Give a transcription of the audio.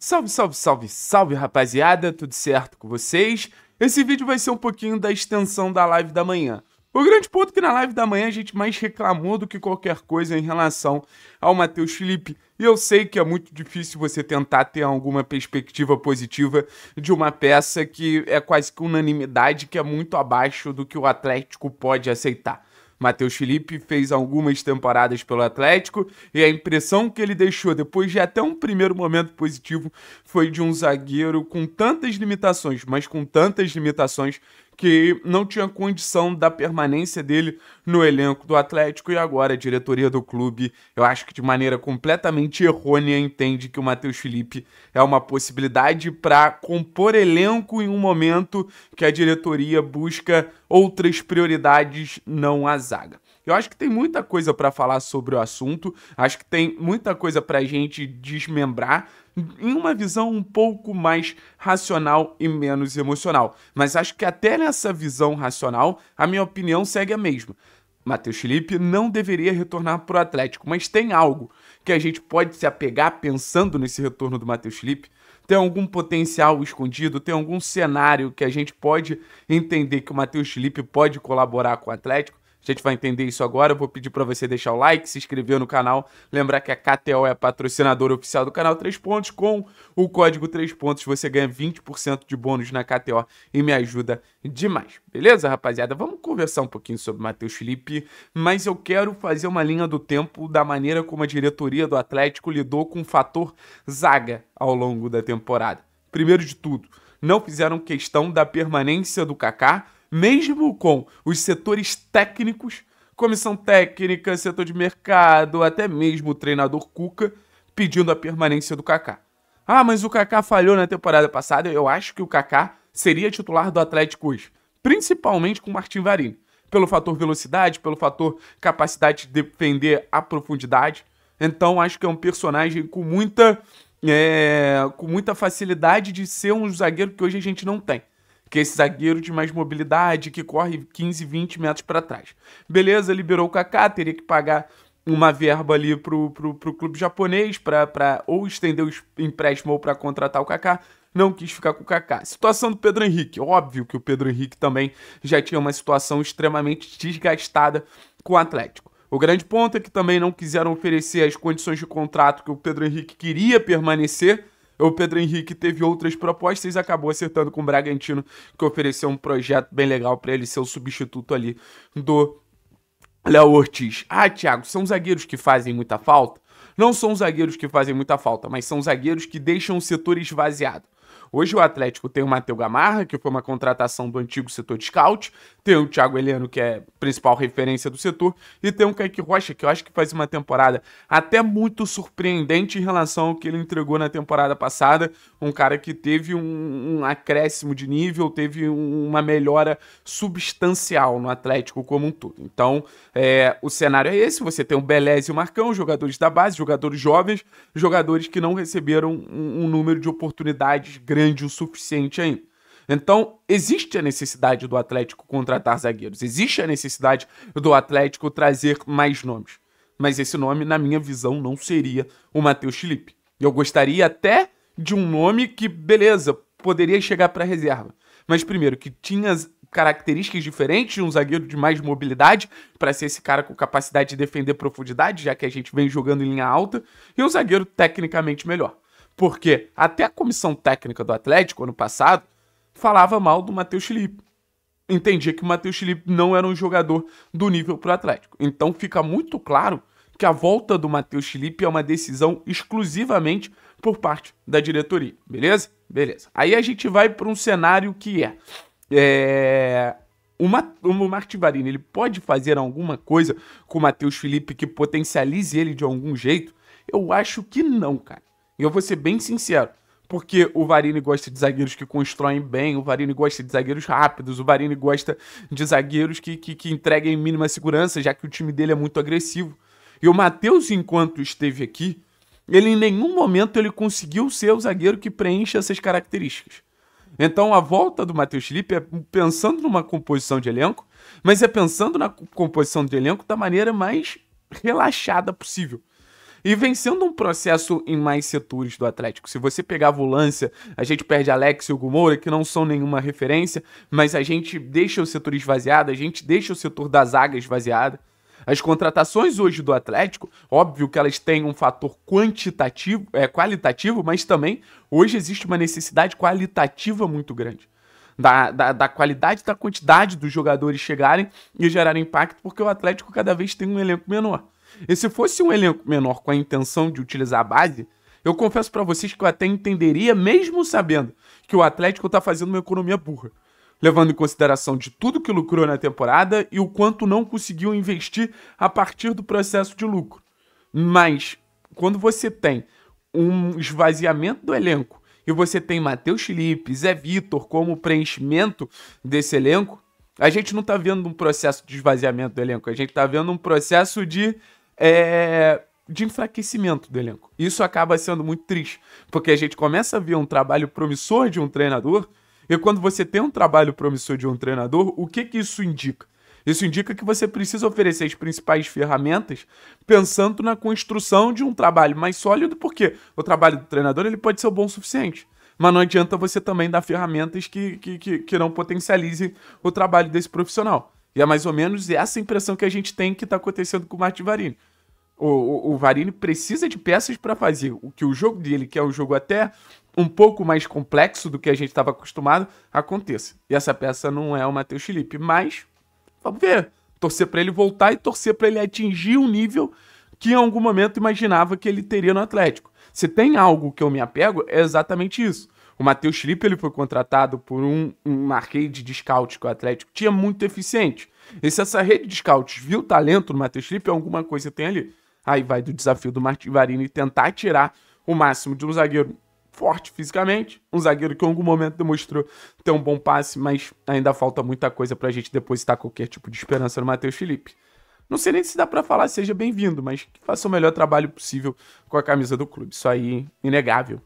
Salve, salve, salve, salve, rapaziada, tudo certo com vocês? Esse vídeo vai ser um pouquinho da extensão da live da manhã. O grande ponto é que na live da manhã a gente mais reclamou do que qualquer coisa em relação ao Matheus Felipe. E eu sei que é muito difícil você tentar ter alguma perspectiva positiva de uma peça que é quase que unanimidade, que é muito abaixo do que o Atlético pode aceitar. Matheus Felipe fez algumas temporadas pelo Atlético e a impressão que ele deixou depois de até um primeiro momento positivo foi de um zagueiro com tantas limitações, mas com tantas limitações que não tinha condição da permanência dele no elenco do Atlético e agora a diretoria do clube, eu acho que de maneira completamente errônea, entende que o Matheus Felipe é uma possibilidade para compor elenco em um momento que a diretoria busca outras prioridades, não a zaga. Eu acho que tem muita coisa para falar sobre o assunto, acho que tem muita coisa para a gente desmembrar em uma visão um pouco mais racional e menos emocional. Mas acho que até nessa visão racional, a minha opinião segue a mesma. Matheus Felipe não deveria retornar para o Atlético, mas tem algo que a gente pode se apegar pensando nesse retorno do Matheus Felipe? Tem algum potencial escondido? Tem algum cenário que a gente pode entender que o Matheus Felipe pode colaborar com o Atlético? A gente vai entender isso agora. Eu vou pedir para você deixar o like, se inscrever no canal. Lembrar que a KTO é a patrocinadora oficial do canal 3 Pontos. Com o código 3 Pontos você ganha 20% de bônus na KTO e me ajuda demais. Beleza, rapaziada? Vamos conversar um pouquinho sobre Matheus Felipe, mas eu quero fazer uma linha do tempo da maneira como a diretoria do Atlético lidou com o fator zaga ao longo da temporada. Primeiro de tudo, não fizeram questão da permanência do Kaká mesmo com os setores técnicos, comissão técnica, setor de mercado, até mesmo o treinador Cuca, pedindo a permanência do Kaká. Ah, mas o Kaká falhou na temporada passada. Eu acho que o Kaká seria titular do Atlético hoje, principalmente com o Martin Varini, pelo fator velocidade, pelo fator capacidade de defender a profundidade. Então acho que é um personagem com muita é, com muita facilidade de ser um zagueiro que hoje a gente não tem que é esse zagueiro de mais mobilidade, que corre 15, 20 metros para trás. Beleza, liberou o Kaká, teria que pagar uma verba ali pro, pro, pro clube japonês para ou estender o empréstimo ou para contratar o Kaká. Não quis ficar com o Kaká. Situação do Pedro Henrique. Óbvio que o Pedro Henrique também já tinha uma situação extremamente desgastada com o Atlético. O grande ponto é que também não quiseram oferecer as condições de contrato que o Pedro Henrique queria permanecer o Pedro Henrique teve outras propostas e acabou acertando com o Bragantino, que ofereceu um projeto bem legal para ele ser o substituto ali do Léo Ortiz. Ah, Thiago, são zagueiros que fazem muita falta? Não são zagueiros que fazem muita falta, mas são zagueiros que deixam o setor esvaziado. Hoje o Atlético tem o Matheus Gamarra, que foi uma contratação do antigo setor de scout, tem o Thiago Heleno, que é principal referência do setor, e tem o Kaique Rocha, que eu acho que faz uma temporada até muito surpreendente em relação ao que ele entregou na temporada passada, um cara que teve um, um acréscimo de nível, teve um, uma melhora substancial no Atlético como um todo. Então, é, o cenário é esse, você tem o Belez e o Marcão, jogadores da base, jogadores jovens, jogadores que não receberam um, um número de oportunidades grande o suficiente ainda. Então, existe a necessidade do Atlético contratar zagueiros, existe a necessidade do Atlético trazer mais nomes. Mas esse nome, na minha visão, não seria o Matheus Felipe. Eu gostaria até de um nome que, beleza, poderia chegar para reserva. Mas, primeiro, que tinha características diferentes, um zagueiro de mais mobilidade, para ser esse cara com capacidade de defender profundidade, já que a gente vem jogando em linha alta, e um zagueiro tecnicamente melhor. Porque até a comissão técnica do Atlético, ano passado, falava mal do Matheus Felipe. Entendia que o Matheus Felipe não era um jogador do nível para o Atlético. Então fica muito claro que a volta do Matheus Felipe é uma decisão exclusivamente por parte da diretoria, beleza? Beleza. Aí a gente vai para um cenário que é, é uma, o Martivarini ele pode fazer alguma coisa com o Matheus Felipe que potencialize ele de algum jeito? Eu acho que não, cara. E eu vou ser bem sincero, porque o Varini gosta de zagueiros que constroem bem, o Varini gosta de zagueiros rápidos, o Varini gosta de zagueiros que, que, que entreguem mínima segurança, já que o time dele é muito agressivo. E o Matheus, enquanto esteve aqui, ele em nenhum momento ele conseguiu ser o zagueiro que preenche essas características. Então a volta do Matheus Felipe é pensando numa composição de elenco, mas é pensando na composição de elenco da maneira mais relaxada possível. E vencendo um processo em mais setores do Atlético. Se você pegar a volância, a gente perde Alex e o Gumoura, que não são nenhuma referência, mas a gente deixa o setor esvaziado, a gente deixa o setor da zaga esvaziado. As contratações hoje do Atlético, óbvio que elas têm um fator quantitativo, é, qualitativo, mas também hoje existe uma necessidade qualitativa muito grande. Da, da, da qualidade da quantidade dos jogadores chegarem e gerarem impacto, porque o Atlético cada vez tem um elenco menor. E se fosse um elenco menor com a intenção de utilizar a base, eu confesso para vocês que eu até entenderia, mesmo sabendo que o Atlético tá fazendo uma economia burra, levando em consideração de tudo que lucrou na temporada e o quanto não conseguiu investir a partir do processo de lucro. Mas quando você tem um esvaziamento do elenco e você tem Matheus Felipe, Zé Vitor como preenchimento desse elenco, a gente não está vendo um processo de esvaziamento do elenco, a gente está vendo um processo de é, de enfraquecimento do elenco. Isso acaba sendo muito triste, porque a gente começa a ver um trabalho promissor de um treinador, e quando você tem um trabalho promissor de um treinador, o que, que isso indica? Isso indica que você precisa oferecer as principais ferramentas pensando na construção de um trabalho mais sólido, porque o trabalho do treinador ele pode ser bom o suficiente. Mas não adianta você também dar ferramentas que, que, que, que não potencializem o trabalho desse profissional. E é mais ou menos essa impressão que a gente tem que está acontecendo com o Martin Varini. O, o, o Varini precisa de peças para fazer o que o jogo dele, que é um jogo até um pouco mais complexo do que a gente estava acostumado, aconteça. E essa peça não é o Matheus Felipe, mas vamos ver. Torcer para ele voltar e torcer para ele atingir um nível que em algum momento imaginava que ele teria no Atlético. Se tem algo que eu me apego, é exatamente isso. O Matheus Felipe ele foi contratado por um, uma rede de scouts que o Atlético tinha muito eficiente. E se essa rede de scouts viu talento no Matheus Felipe, alguma coisa tem ali. Aí vai do desafio do Varini tentar tirar o máximo de um zagueiro forte fisicamente, um zagueiro que em algum momento demonstrou ter um bom passe, mas ainda falta muita coisa para a gente depositar qualquer tipo de esperança no Matheus Felipe. Não sei nem se dá para falar seja bem-vindo, mas que faça o melhor trabalho possível com a camisa do clube. Isso aí, inegável.